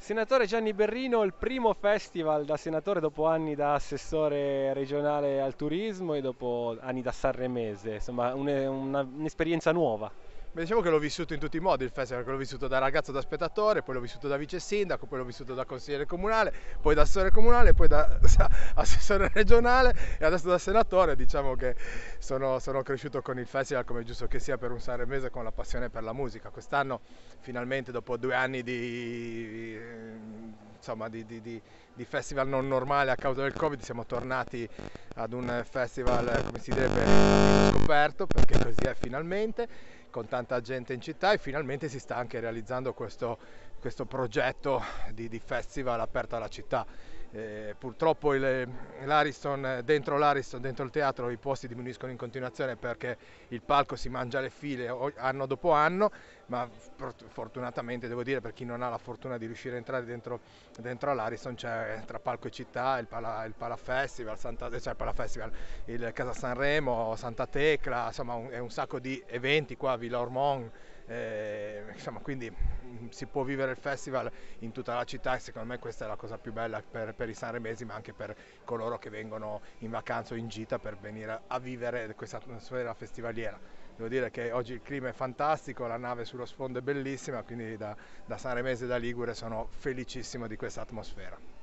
Senatore Gianni Berrino, il primo festival da senatore dopo anni da assessore regionale al turismo e dopo anni da sanremese, insomma un, una, un'esperienza nuova. Beh, diciamo che l'ho vissuto in tutti i modi il festival, l'ho vissuto da ragazzo da spettatore, poi l'ho vissuto da vice sindaco, poi l'ho vissuto da consigliere comunale, poi da assessore comunale, poi da assessore regionale e adesso da senatore. Diciamo che sono, sono cresciuto con il festival come è giusto che sia per un sanremese con la passione per la musica. Quest'anno finalmente dopo due anni di insomma, di, di, di, festival non normale a causa del Covid, siamo tornati ad un festival, eh, come si direbbe, scoperto, perché così è finalmente, con tanta gente in città e finalmente si sta anche realizzando questo, questo progetto di, di festival aperto alla città eh, purtroppo il, eh, l'Ariston, eh, dentro l'Ariston, dentro il teatro, i posti diminuiscono in continuazione perché il palco si mangia le file anno dopo anno, ma fortunatamente devo dire per chi non ha la fortuna di riuscire a entrare dentro, dentro l'Ariston c'è tra palco e città il, Pala, il Palafestival, Santa, cioè il, Palafestival, il Casa Sanremo, Santa Tecla, insomma un, è un sacco di eventi qua, Villa Ormond, eh, insomma quindi si può vivere il festival in tutta la città e secondo me questa è la cosa più bella per, per i sanremesi ma anche per coloro che vengono in vacanza o in gita per venire a, vivere questa atmosfera festivaliera devo dire che oggi il clima è fantastico, la nave sullo sfondo è bellissima, quindi da, da Sanremese e da Ligure sono felicissimo di questa atmosfera.